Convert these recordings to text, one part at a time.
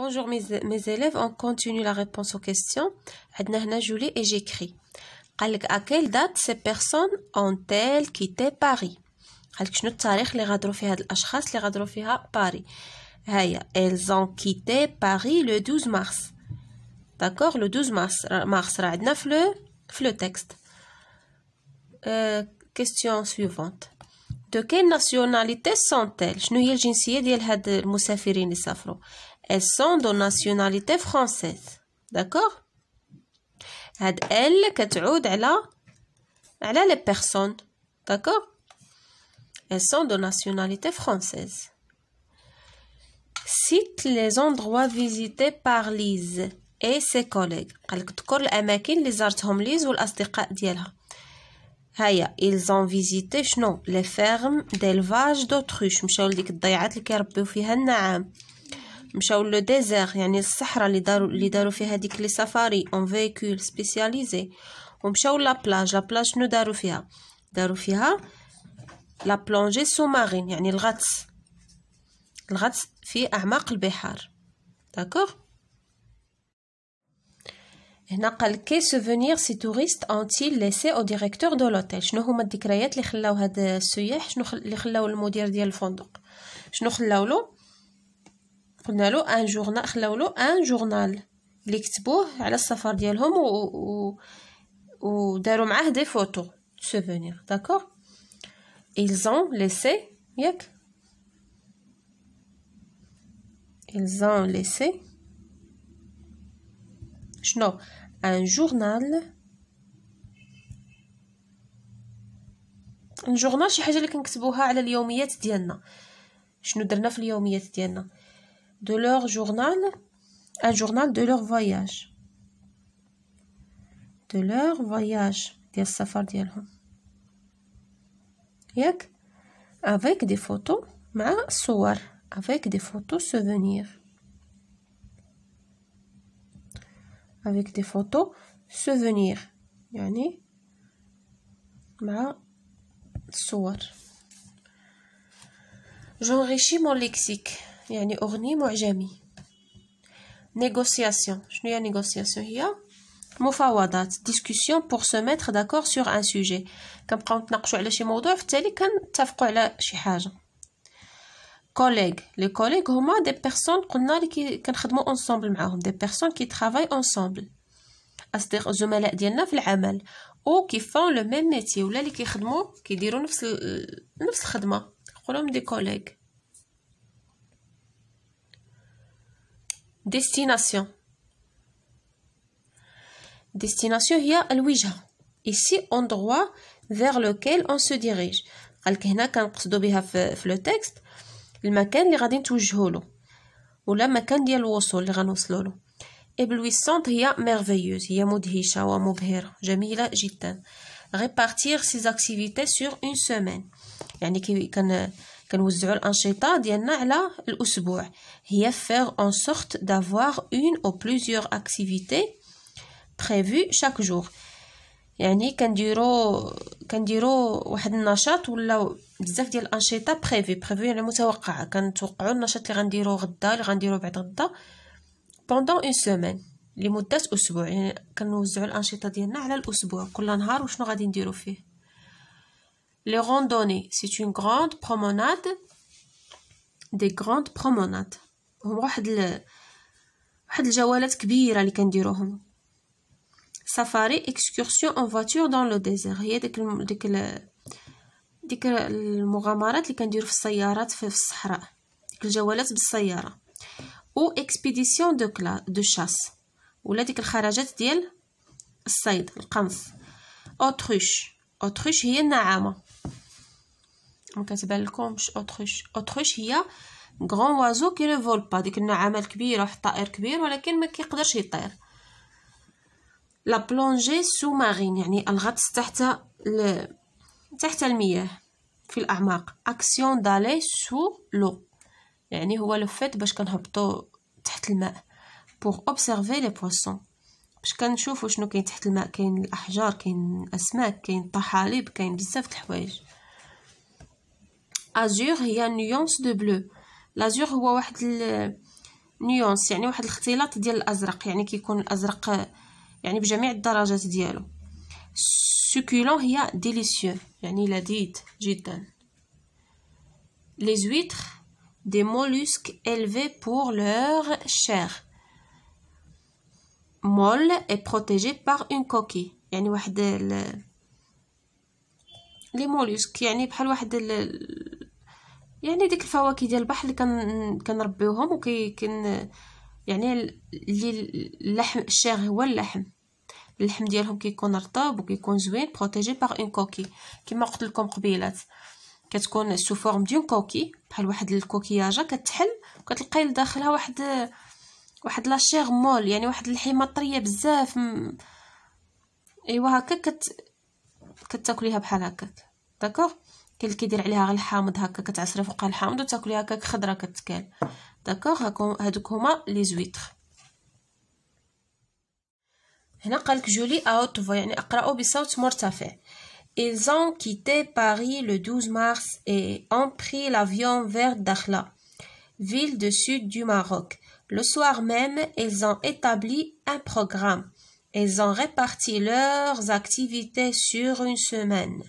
Bonjour mes, élèves, on continue la réponse aux questions. Adnahna Julie et j'écris. À quelle date ces personnes ont-elles quitté Paris Paris Elles ont quitté Paris le 12 mars. D'accord Le 12 mars. Mars, le, le texte. Euh, question suivante. De quelle nationalité sont-elles Je ne sais pas elles sont de nationalité française d'accord Had elle, كتعود على على les personnes, D'accord elles sont de nationalité française cite les endroits visités par Lise et ses collègues قالك تذكر الاماكن اللي زارتهم ليز والاصدقاء ديالها هيا ils ont visité شنو les fermes d'élevage d'autruches مشاو لديك الضيعات اللي كيربيو فيها النعام مشاو لو ديزير يعني الصحراء اللي داروا اللي داروا فيها هذيك لي سفاري اون فيكول سبيسياليزي ومشاو لا بلاج لا بلاج شنو داروا فيها داروا فيها لا بلونجي سومارين يعني الغطس الغطس في اعماق البحار داكوغ هنا قال كي سوفونير سي توريست اونتيل ليسي او ديريكتور دو لوتيل شنو هما الذكريات اللي خلاو هاد السياح شنو خل... اللي خلاو المدير ديال الفندق شنو خلاولو قلنا له ان جورنال خلاو له ان جورنال اللي كتبوه على السفر ديالهم و, و... ودارو معاه دي فوتو سوفونير داكور ils ont laissé ياك ils ont laissé شنو ان جورنال ان جورنال شي حاجه اللي كنكتبوها على اليوميات ديالنا شنو درنا في اليوميات ديالنا de leur journal, un journal de leur voyage. De leur voyage, des avec des photos ma soir avec des photos souvenirs. avec des photos souvenirs يعني ma j'enrichis mon lexique يعني أغني معجمي نيغوسياسيون شنو هي نيغوسياسيون هي مفاوضات ديسكوسيون بور سو ميتر داكور سور ان سوجي كنبقاو نتناقشوا على شي موضوع في التالي كنتفقوا على شي حاجه كوليغ لي كوليغ هما دي بيرسون قلنا لي كي كنخدموا اونصومبل معاهم دي بيرسون كي ترافاي اونصومبل اصدقاء الزملاء ديالنا في العمل او كيفون لو ميم ميتي ولا لي كيخدموا كيديروا نفس نفس الخدمه نقولهم دي كوليغ destination. Destination, il y a l'ouija. Ici, endroit vers lequel on se dirige. Alkena, quand on se doit le texte, le maquin, il y a un toujolo. Ou le maquin, il y a l'ouosol, il y a un oslolo. il y a merveilleuse, il y a moudhisha ou amoubher, jamila jitan. Répartir ses activités sur une semaine. كنوزعوا الانشطه ديالنا على الاسبوع هي فير اون سورت دافوار اون او بليزيوغ اكتيفيتي بريفو شاك جور يعني كنديرو كنديرو واحد النشاط ولا بزاف ديال الانشطه بريفي بريفي يعني متوقعه كنتوقعوا النشاط اللي غنديرو غدا اللي غنديرو بعد غدا بوندون اون سيمين لمده اسبوع يعني كنوزعوا الانشطه ديالنا على الاسبوع كل نهار وشنو غادي نديرو فيه Les randonnées, c'est une grande promenade. Des grandes promenades. هم واحد ال... واحد الجولات كبيرة اللي كنديروهم. سفاري excursion en voiture dans le désert. هي ديك الم... ديك ال... ديك المغامرات اللي كنديرو في السيارات في الصحراء. ديك الجولات بالسيارة. و expédition de cla... de chasse. ولا ديك الخرجات ديال الصيد القنص. اوتروش اوتروش هي النعامه كتبان لكمش اوتروش اوتروش هي غران وازو كي لو فول با ديك النعامه الكبيره واحد الطائر كبير ولكن ما كيقدرش يطير لا بلونجي سو مارين يعني الغطس تحت ل... تحت المياه في الاعماق اكسيون دالي سو لو يعني هو لو فيت باش كنهبطو تحت الماء بور اوبسيرفي لي بواسون باش كنشوفو شنو كاين تحت الماء كاين الاحجار كاين الاسماك كاين الطحالب كاين بزاف د الحوايج ازور هي نيونس دو بلو لازور هو واحد نيونس يعني واحد الاختلاط ديال الازرق يعني كيكون الازرق يعني بجميع الدرجات ديالو سوكولون هي ديليسيو يعني لذيذ جدا لي زويتر دي مولوسك الفي بور لور شير مول اي بروتيجي بار اون كوكي يعني واحد لي مولوسك يعني بحال واحد يعني ديك الفواكه ديال البحر اللي كن كنربيوهم وكي كن يعني اللي اللحم الشاغ هو اللحم اللحم ديالهم كيكون رطب وكيكون زوين بروتيجي باغ اون كوكي كما قلت لكم قبيلات كتكون سو فورم ديون كوكي بحال واحد الكوكياجه كتحل وكتلقاي لداخلها واحد واحد لا شيغ مول يعني واحد اللحيمه طريه بزاف م... ايوا هكا كت كتاكليها بحال هكا داكوغ كاين اللي كيدير عليها غير الحامض هكا كتعصري فوقها الحامض وتاكلي هكاك خضره كتكال داكوغ هادوك هما لي زويتر هنا قالك جولي اوت يعني اقراو بصوت مرتفع Ils ont quitté Paris le 12 mars et ont pris l'avion vers Dakhla, ville du sud du Maroc. Le soir même, ils ont établi un programme. Ils ont réparti leurs activités sur une semaine.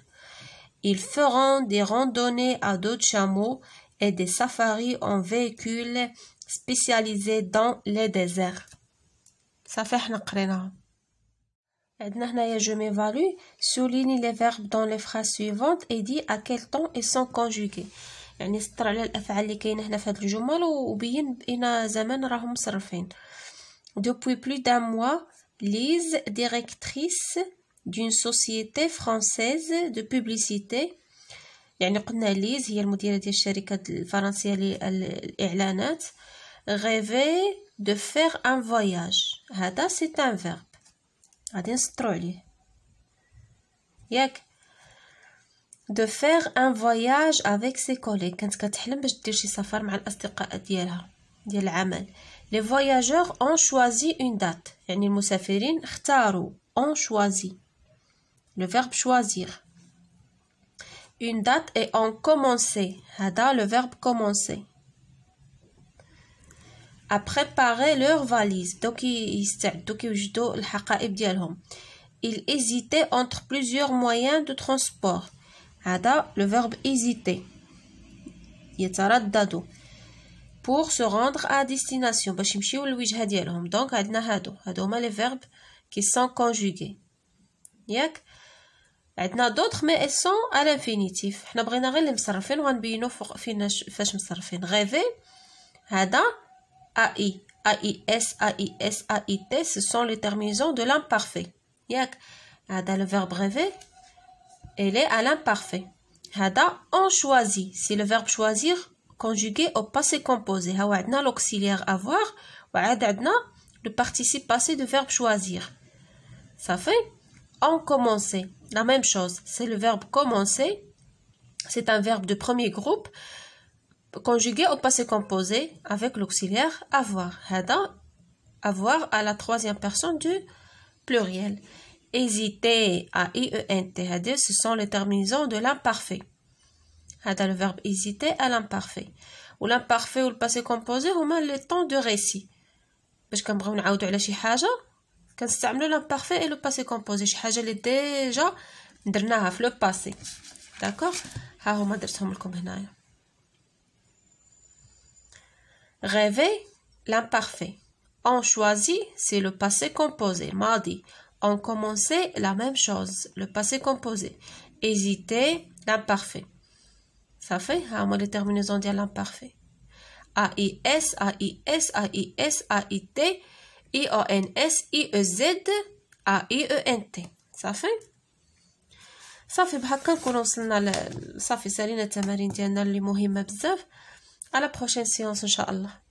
Ils feront des randonnées à d'autres chameaux et des safaris en véhicules spécialisés dans les déserts. Ça fait je m'évalue, souligne les verbes dans les phrases suivantes et dit à quel temps ils sont conjugués. Depuis plus d'un mois, اللي directrice, d'une société française de publicité, il y a une analyse, il y de la charité de la France, rêvait de faire un voyage. C'est un verbe. C'est un troll. De faire un voyage avec ses collègues. Quand vous avez dit que dit que vous avez un voyage avec les amis, les voyageurs ont choisi une date. Les musafirines ont choisi le verbe choisir. Une date est en « commencé. Hada, le verbe commencer. À préparer leur valise. Donc, ils hésitaient entre plusieurs moyens de transport. Hada, le verbe hésiter. dado. pour se rendre à destination Donc, يمشيو للوجهه ديالهم sont عندنا هادو il d'autres, mais sont à l'infinitif. a i s a A-I-S, A-I-T, ce sont les terminaisons de l'imparfait. Donc, le verbe rêver est à l'imparfait. C'est le verbe choisir conjugué au passé composé. à l'auxiliaire avoir le participe passé de verbe choisir. Ça fait en commencer, La même chose, c'est le verbe commencer. C'est un verbe de premier groupe conjugué au passé composé avec l'auxiliaire avoir. avoir à la troisième personne du pluriel. Hésiter à IENT. Ce sont les terminaisons de l'imparfait. هذا le verbe hésiter à l'imparfait. Ou l'imparfait ou le passé composé même le temps de récit. Quand vous l'imparfait et le passé composé, je ce déjà dit dans le passé. D'accord Je vais vous le dire ici. Rêver, l'imparfait. On choisit, c'est le passé composé. Mardi, on commençait la même chose. Le passé composé. Hésiter, l'imparfait. Ça fait Moi, les terminaisons ils l'imparfait. A-I-S, A-I-S, A-I-S, A-I-T, اي او ان اس اي او زد ا اي او ان تي صافي صافي بهكا نكونو وصلنا ل... صافي سالينا التمارين ديالنا اللي مهمه بزاف على بروشين سيونس ان شاء الله